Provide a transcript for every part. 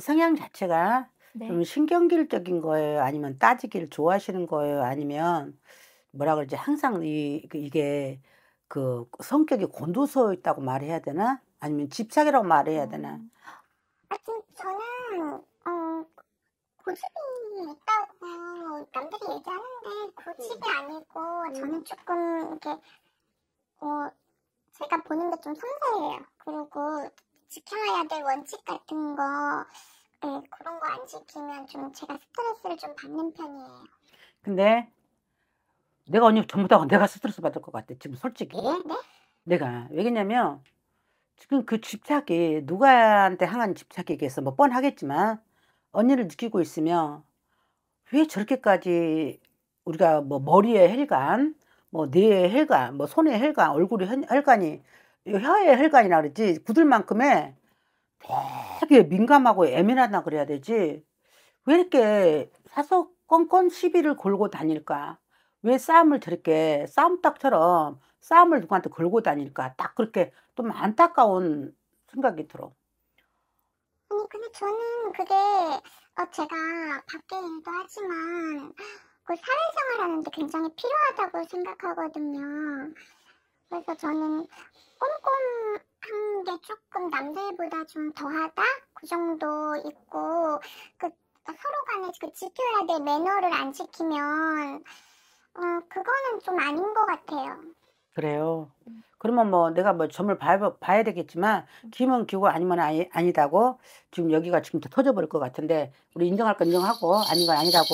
성향 자체가 네. 좀 신경질적인 거예요? 아니면 따지기를 좋아하시는 거예요? 아니면 뭐라 그러지? 항상 이, 그 이게 그 성격이 곤두서 있다고 말해야 되나? 아니면 집착이라고 말해야 되나? 음. 아직 저는 어 고집이 있다고 남들이 얘기하는데 고집이 음. 아니고 저는 조금 이렇게 어 제가 보는 게 좀 섬세해요. 그리고 지켜야 될 원칙 같은 거 네, 그런 거 안 지키면 좀 제가 스트레스를 좀 받는 편이에요. 근데 내가 언니 전부다 내가 스트레스 받을 것 같아. 지금 솔직히. 네? 네? 내가 왜냐면 지금 그 집착이 누가한테 향한 집착이겠어. 뭐 뻔하겠지만 언니를 느끼고 있으면 왜 저렇게까지 우리가 뭐 머리에 혈관, 뭐 뇌에 혈관, 뭐 손에 혈관, 얼굴에 혈관이 혀에 혈관이라 그러지 굳을 만큼의 되게 민감하고 애매하다 그래야 되지 왜 이렇게 사서건건 시비를 걸고 다닐까 왜 싸움을 저렇게 싸움닭처럼 싸움을 누구한테 걸고 다닐까 딱 그렇게 좀 안타까운 생각이 들어 아니 근데 저는 그게 어, 제가 밖에 일도 하지만 그 사회생활하는데 굉장히 필요하다고 생각하거든요 그래서 저는 꼼꼼 하는 게 조금 남들보다 좀 더하다? 그 정도 있고, 그, 서로 간에 그 지켜야 될 매너를 안 지키면, 어, 그거는 좀 아닌 것 같아요. 그래요. 음. 그러면 뭐 내가 뭐 점을 밟아, 봐야 되겠지만 김은 음. 기고 아니면 아니, 아니다고 지금 여기가 지금 터져버릴 것 같은데 우리 인정할 건 인정하고 아닌 건 아니라고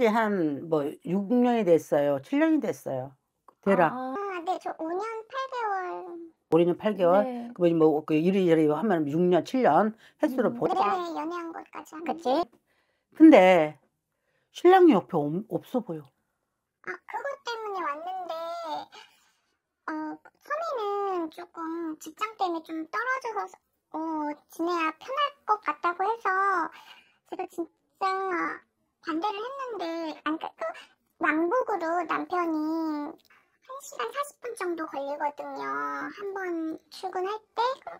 지한뭐 6년이 됐어요. 7년이 됐어요. 대략. 아, 네, 저 5년 8개월. 올해는 8개월. 네. 그뭐 뭐, 그 이리저리 하면 6년, 7년 횟수로 음. 보자. 네, 연애한 것까지. 하면. 그치? 근데 신랑 옆에 없, 없어 보여. 아, 그것 때문에 왔는데 어, 선이는 조금 직장 때문에 좀 떨어져서 어, 지내야 편할 것 같다고 해서 제가 진짜 반대를 했는데 안 끄고 그, 그 왕복으로 남편이 1시간 40분 정도 걸리거든요. 한번 출근할 때 그,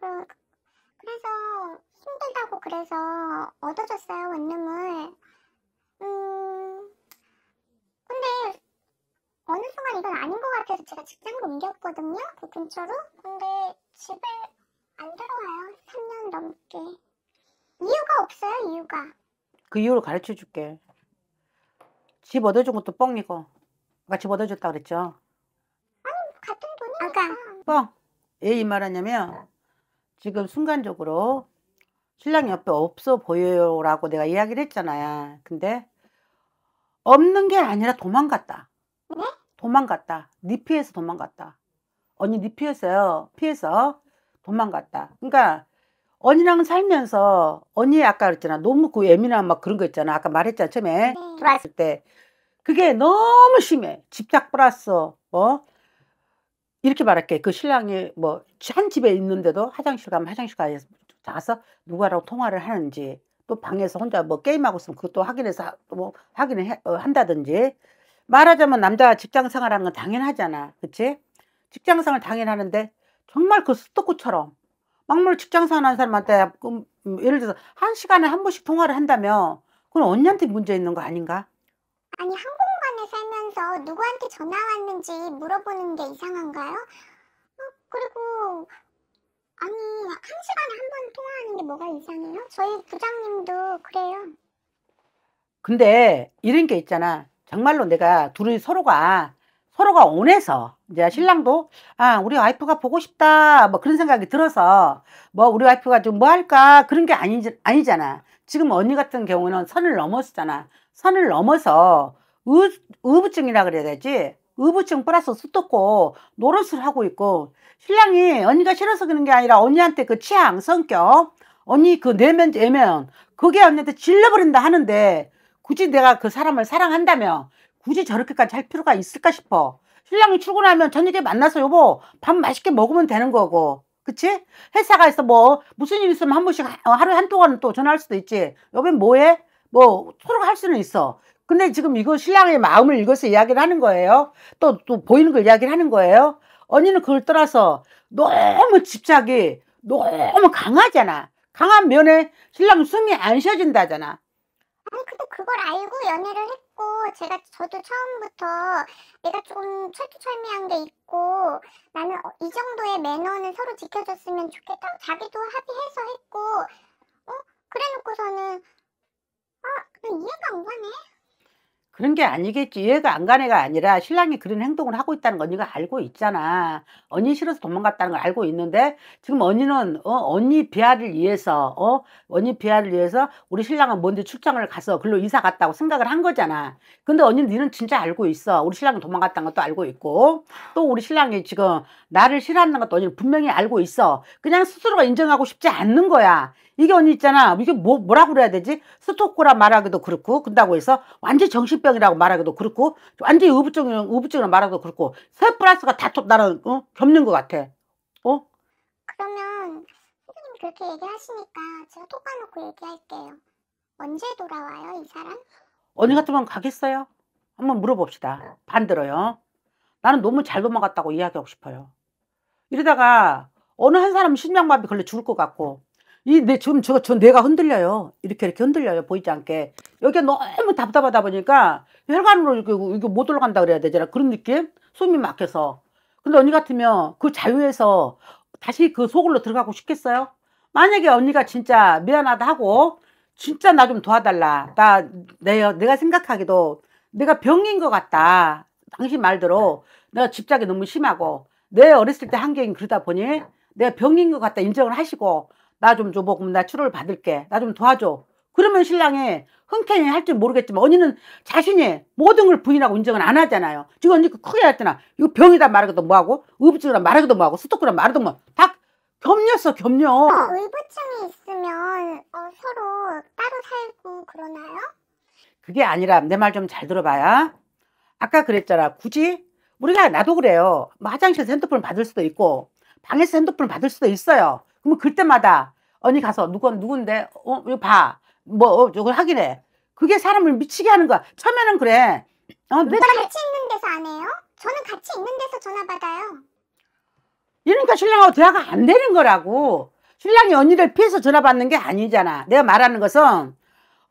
그, 그래서 힘들다고 그래서 얻어줬어요 원룸을. 음 근데 어느 순간 이건 아닌 것 같아서 제가 직장을 옮겼거든요 그 근처로. 근데 집에 안 들어와요 3년 넘게. 이유가 없어요 이유가. 그 이유를 가르쳐 줄게. 집 얻어준 것도 뻥이고. 아까 집 얻어줬다 그랬죠? 아니, 같은 돈이니까. 뻥. 왜이 말하냐면 지금 순간적으로 신랑 옆에 없어 보여요라고 내가 이야기를 했잖아요. 근데 없는 게 아니라 도망갔다. 네? 도망갔다. 니네 피해서 도망갔다. 언니 니네 피해서요. 피해서 도망갔다. 그러니까 언니랑 살면서 언니 아까 그랬잖아 너무 그 예민한 막 그런 거 있잖아 아까 말했잖아 처음에 들어왔을 때 그게 너무 심해 집착 플러스 어 이렇게 말할게 그 신랑이 뭐 한 집에 있는데도 화장실 가면 화장실 가서 자서누구하고 통화를 하는지 또 방에서 혼자 뭐 게임하고 있으면 그것도 확인해서 뭐 확인을 해, 어, 한다든지 말하자면 남자가 직장 생활하는 건 당연하잖아 그치 직장 생활 당연하는데 정말 그스토커처럼 막물 직장 생활하는 사람한테 음, 예를 들어서 한 시간에 한 번씩 통화를 한다면 그건 언니한테 문제 있는 거 아닌가? 아니 항공관에 살면서 누구한테 전화 왔는지 물어보는 게 이상한가요? 어, 그리고 아니 한 시간에 한 번 통화하는 게 뭐가 이상해요? 저희 부장님도 그래요. 근데 이런 게 있잖아. 정말로 내가 둘이 서로가 서로가 원해서 이제 신랑도 아 우리 와이프가 보고 싶다 뭐 그런 생각이 들어서 뭐 우리 와이프가 좀 뭐 할까 그런 게 아니, 지 아니잖아 지금 언니 같은 경우는 선을 넘었잖아 선을 넘어서 의, 의부증이라 그래야 되지 의부증 플러스 수도고 노릇을 하고 있고 신랑이 언니가 싫어서 그런 게 아니라 언니한테 그 취향 성격 언니 그 내면 애면 그게 언니한테 질러버린다 하는데 굳이 내가 그 사람을 사랑한다며 굳이 저렇게까지 할 필요가 있을까 싶어. 신랑이 출근하면 저녁에 만나서 여보 밥 맛있게 먹으면 되는 거고 그치? 회사가 서뭐 무슨 일 있으면 한 번씩 하루에 한두 번은 또 전화할 수도 있지 여긴 뭐해? 뭐 서로 할 수는 있어 근데 지금 이거 신랑의 마음을 읽어서 이야기를 하는 거예요 또 또 보이는 걸 이야기를 하는 거예요 언니는 그걸 떠나서 너무 집착이 너무 강하잖아 강한 면에 신랑 숨이 안 쉬어진다잖아 아니 근데 그걸 알고 연애를 했고 제가 저도 처음부터 내가 좀 철두철미한 게 있고 나는 어, 이 정도의 매너는 서로 지켜줬으면 좋겠다고 자기도 합의해서 했고 어 그래놓고서는 아 이해가 안 가네 그런 게 아니겠지. 이해가 안 가네가 아니라 신랑이 그런 행동을 하고 있다는 거 언니가 알고 있잖아. 언니 싫어서 도망갔다는 걸 알고 있는데 지금 언니는 어 언니 비하를 위해서 어 언니 비하를 위해서 우리 신랑은 뭔데 출장을 가서 글로 이사 갔다고 생각을 한 거잖아. 근데 언니는 니는 진짜 알고 있어. 우리 신랑이 도망갔다는 것도 알고 있고 또 우리 신랑이 지금 나를 싫어하는 것도 언니 분명히 알고 있어. 그냥 스스로가 인정하고 싶지 않는 거야. 이게 언니 있잖아. 이게 뭐, 뭐라 그래야 되지? 스토커라 말하기도 그렇고, 그런다고 해서 완전 정신병이라고 말하기도 그렇고, 완전 의부증, 의부증으로 말하기도 그렇고, 세 플러스가 다 나는, 어? 겹는 것 같아. 어? 그러면, 선생님 그렇게 얘기하시니까 제가 톡 까놓고 얘기할게요. 언제 돌아와요, 이 사람? 언니 같으면 가겠어요? 한번 물어봅시다. 반대로요 나는 너무 잘 도망갔다고 이야기하고 싶어요. 이러다가 어느 한 사람 은 심장마비 걸려 죽을 것 같고 이 내 지금 저거 저 뇌가 흔들려요. 이렇게 이렇게 흔들려요. 보이지 않게. 여기가 너무 답답하다 보니까 혈관으로 이거, 이거 못 올라간다 그래야 되잖아. 그런 느낌? 숨이 막혀서. 근데 언니 같으면 그 자유에서 다시 그 속으로 들어가고 싶겠어요? 만약에 언니가 진짜 미안하다 하고 진짜 나 좀 도와달라. 나 내, 내가 생각하기도 내가 병인 것 같다. 당신 말대로 내가 집착이 너무 심하고 내 어렸을 때한경인 그러다 보니 내가 병인 것 같다 인정을 하시고 나 좀 줘보고 나 치료를 받을게 나 좀 도와줘 그러면 신랑이 흔쾌히 할 줄 모르겠지만 언니는 자신이 모든 걸 부인하고 인정을 안 하잖아요 지금 언니 그 크게 했잖아 이거 병이다 말하기도 뭐하고 의부증이라 말하기도 뭐하고 스토구라 말하기도 뭐다 겸렸어겸려 아, 의붓증이 있으면 어, 서로 따로 살고 그러나요? 그게 아니라 내 말 좀 잘 들어봐야 아까 그랬잖아 굳이 우리가 나도 그래요. 뭐 화장실에서 핸드폰을 받을 수도 있고 방에서 핸드폰을 받을 수도 있어요. 그러면 그때마다 언니 가서 누군 누군데 어 이거 봐. 뭐 어, 이걸 확인해. 그게 사람을 미치게 하는 거야. 처음에는 그래. 어, 왜 같이 있는 데서 안 해요? 저는 같이 있는 데서 전화 받아요. 이러니까 신랑하고 대화가 안 되는 거라고. 신랑이 언니를 피해서 전화 받는 게 아니잖아. 내가 말하는 것은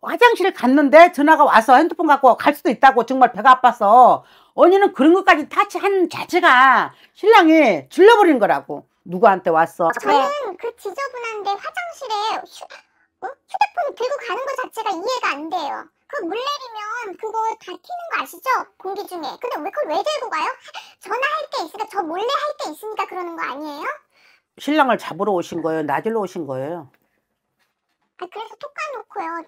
화장실을 갔는데 전화가 와서 핸드폰 갖고 갈 수도 있다고 정말 배가 아파서 언니는 그런 것까지 타치한 자체가 신랑이 질러버린 거라고 누구한테 왔어 아, 저는 그 지저분한데 화장실에 휴, 어? 휴대폰 들고 가는 것 자체가 이해가 안 돼요 그 물 내리면 그거 다 튀는 거 아시죠? 공기 중에 근데 왜 그걸 왜 들고 가요? 전화할 게 있으니까 저 몰래 할 게 있으니까 그러는 거 아니에요? 신랑을 잡으러 오신 거예요? 나질러 오신 거예요? 아, 그래서 톡 까놓고요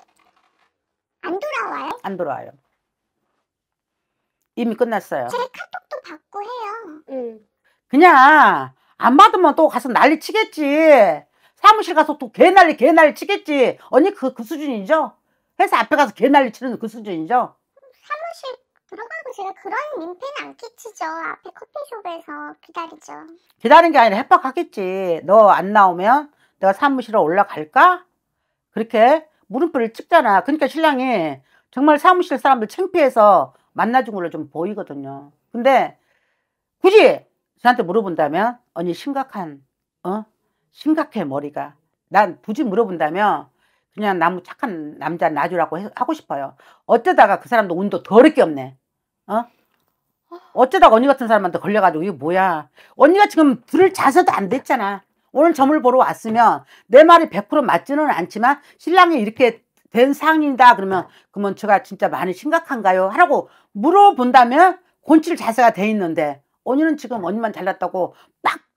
안 돌아와요? 안 돌아와요. 이미 끝났어요. 제 카톡도 받고 해요. 응. 그냥 안 받으면 또 가서 난리 치겠지. 사무실 가서 또 개난리 개난리 치겠지. 언니 그, 그 수준이죠? 회사 앞에 가서 개난리 치는 그 수준이죠? 사무실 들어가고 제가 그런 민폐는 안 끼치죠. 앞에 커피숍에서 기다리죠. 기다린 게 아니라 협박하겠지. 너 안 나오면 내가 사무실에 올라갈까? 그렇게 물음표를 찍잖아. 그러니까 신랑이 정말 사무실 사람들 창피해서 만나준 걸로 좀 보이거든요. 근데 굳이 저한테 물어본다면 언니 심각한 어 심각해 머리가 난 굳이 물어본다면 그냥 나무 착한 남자 놔주라고 하고 싶어요. 어쩌다가 그 사람도 운도 더럽게 없네. 어? 아. 어쩌다가 언니 같은 사람한테 걸려가지고 이게 뭐야. 언니가 지금 들을 자세도 안 됐잖아. 오늘 점을 보러 왔으면 내 말이 100% 맞지는 않지만 신랑이 이렇게 된 상황이다 그러면 그 먼처가 진짜 많이 심각한가요? 하라고 물어본다면 곤칠 자세가 돼 있는데 언니는 지금 언니만 잘났다고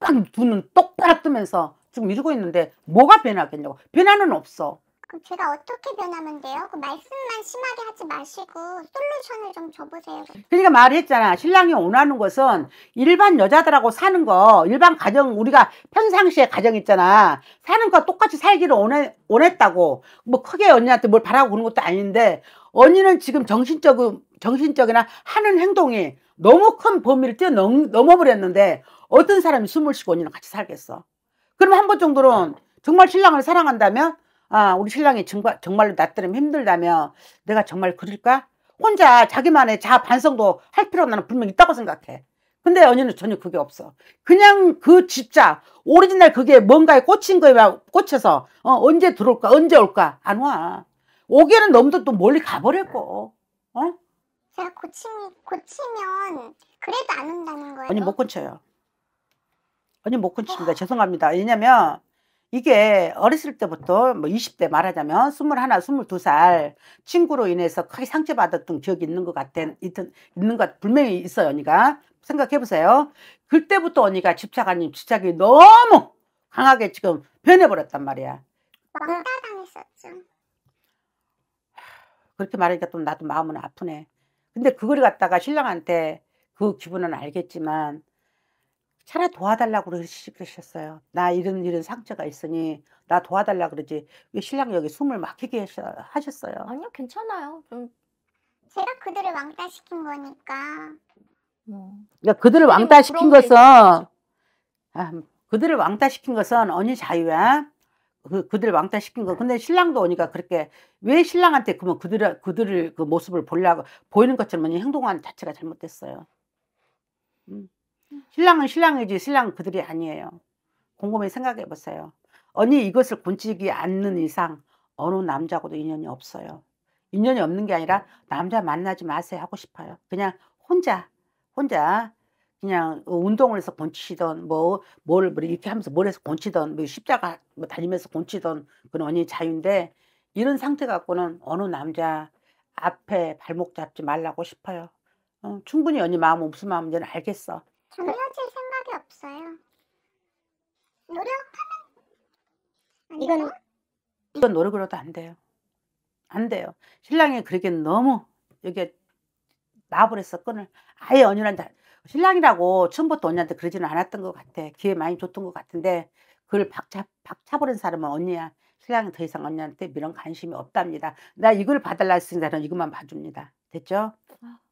빡빡 두눈 똑바로 뜨면서 지금 이러고 있는데 뭐가 변하겠냐고 변화는 없어 그럼 제가 어떻게 변하면 돼요? 그 말씀만 심하게 하지 마시고 솔루션을 좀 줘보세요. 그러니까 말했잖아. 신랑이 원하는 것은 일반 여자들하고 사는 거, 일반 가정 우리가 평상시에 가정 있잖아. 사는 거 똑같이 살기를 원해, 원했다고. 뭐 크게 언니한테 뭘 바라고 그런 것도 아닌데 언니는 지금 정신적, 정신적이나 하는 행동이 너무 큰 범위를 뛰어넘어버렸는데 어떤 사람이 숨을 쉬고 언니랑 같이 살겠어. 그럼 한 번 정도는 정말 신랑을 사랑한다면 아, 우리 신랑이 정말, 정말로 나 때문에 힘들다며 내가 정말 그럴까? 혼자 자기만의 자 반성도 할 필요가 나는 분명 있다고 생각해. 근데 언니는 전혀 그게 없어. 그냥 그 진짜 오리지널 그게 뭔가에 꽂힌 거에 꽂혀서 어, 언제 들어올까 언제 올까 안 와. 오기는 너무도 또 멀리 가버렸고. 어? 제가 고침이 고치면 그래도 안 온다는 거예 언니 못 고쳐요. 언니 못 고칩니다. 죄송합니다. 왜냐면 이게 어렸을 때부터 뭐 20대 말하자면 21, 22살 친구로 인해서 크게 상처받았던 기억이 있는 것같아 있는 것 분명히 있어요, 언니가. 생각해보세요. 그때부터 언니가 집착하니 집착이 너무 강하게 지금 변해버렸단 말이야. 왕따당했었죠. 그렇게 말하니까 또 나도 마음은 아프네. 근데 그걸 갖다가 신랑한테 그 기분은 알겠지만 차라 도와달라고 그러셨어요. 나 이런 이런 상처가 있으니 나 도와달라 그러지 왜 신랑 여기 숨을 막히게 하셨어요? 아니요 괜찮아요. 좀 제가 그들을 왕따 시킨 거니까. 뭐. 그러니까 그들을 왕따 시킨 것은 아, 그들을 왕따 시킨 것은 언니 자유야. 그, 그들 왕따 시킨 거. 근데 신랑도 오니까 그렇게 왜 신랑한테 그면그들 그들을 그 모습을 보려고 보이는 것처럼 행동한 자체가 잘못됐어요. 음. 신랑은 신랑이지 신랑 은 그들이 아니에요. 곰곰이 생각해 보세요. 언니 이것을 곤지기 않는 이상 어느 남자하고도 인연이 없어요. 인연이 없는 게 아니라 남자 만나지 마세요 하고 싶어요. 그냥 혼자 혼자 그냥 운동을 해서 곤치던 뭐뭘 뭐 이렇게 하면서 뭘 해서 곤치던 뭐 십자가 뭐 다니면서 곤치던 그런 언니 자유인데 이런 상태 갖고는 어느 남자 앞에 발목 잡지 말라고 싶어요. 어, 충분히 언니 마음 무슨 마음인지는 알겠어. 정해질 어? 생각이 없어요. 노력하면 이건 이건 노력으로도 안 돼요. 안 돼요. 신랑이 그렇게 너무 여기 나버렸어 끈을 아예 언니한테 신랑이라고 처음부터 언니한테 그러지는 않았던 것 같아. 기회 많이 줬던 것 같은데 그걸 박차 박차버린 사람은 언니야. 신랑이 더 이상 언니한테 이런 관심이 없답니다. 나 이걸 봐달라 했으니까 이것만 봐줍니다. 됐죠? 아.